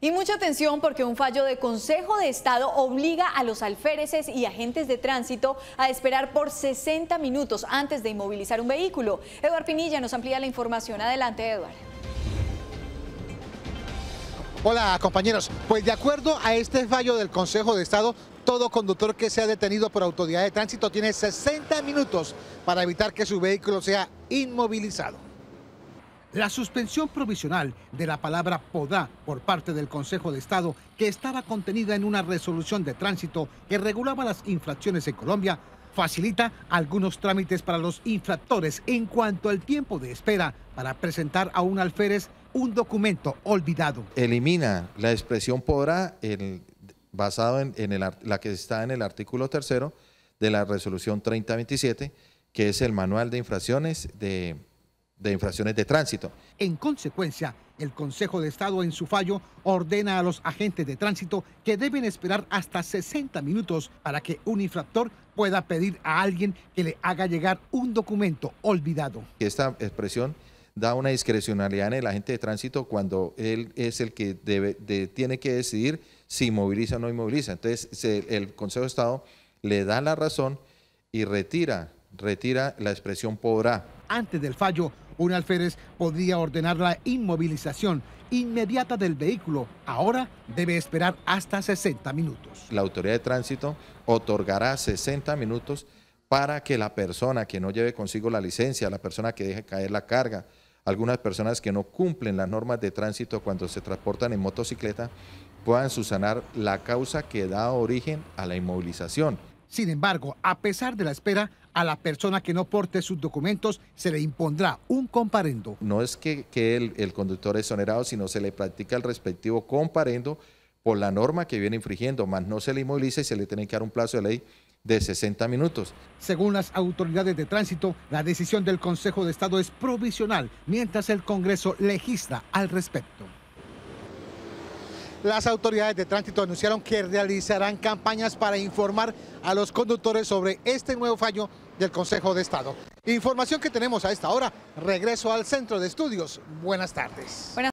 Y mucha atención porque un fallo de Consejo de Estado obliga a los alféreces y agentes de tránsito a esperar por 60 minutos antes de inmovilizar un vehículo. Eduard Pinilla nos amplía la información. Adelante, Eduard. Hola compañeros, pues de acuerdo a este fallo del Consejo de Estado, todo conductor que sea detenido por autoridad de tránsito tiene 60 minutos para evitar que su vehículo sea inmovilizado. La suspensión provisional de la palabra PODA por parte del Consejo de Estado, que estaba contenida en una resolución de tránsito que regulaba las infracciones en Colombia, facilita algunos trámites para los infractores en cuanto al tiempo de espera para presentar a un alférez un documento olvidado. Elimina la expresión podrá el, basado en, la que está en el artículo tercero de la resolución 3027, que es el manual de infracciones de de infracciones de tránsito. En consecuencia, el Consejo de Estado en su fallo ordena a los agentes de tránsito que deben esperar hasta 60 minutos para que un infractor pueda pedir a alguien que le haga llegar un documento olvidado. Esta expresión da una discrecionalidad en el agente de tránsito cuando él es el que tiene que decidir si moviliza o no inmoviliza. Entonces, el Consejo de Estado le da la razón y retira retira la expresión podrá. Antes del fallo, un alférez podía ordenar la inmovilización inmediata del vehículo. Ahora debe esperar hasta 60 minutos. La autoridad de tránsito otorgará 60 minutos para que la persona que no lleve consigo la licencia, la persona que deje caer la carga, algunas personas que no cumplen las normas de tránsito cuando se transportan en motocicleta, puedan subsanar la causa que da origen a la inmovilización. Sin embargo, a pesar de la espera, a la persona que no porte sus documentos se le impondrá un comparendo. No es que, el, conductor es exonerado, sino se le practica el respectivo comparendo por la norma que viene infringiendo, más no se le inmoviliza y se le tiene que dar un plazo de ley de 60 minutos. Según las autoridades de tránsito, la decisión del Consejo de Estado es provisional, mientras el Congreso legisla al respecto las autoridades de tránsito anunciaron que realizarán campañas para informar a los conductores sobre este nuevo fallo del Consejo de Estado. Información que tenemos a esta hora. Regreso al centro de estudios. Buenas tardes.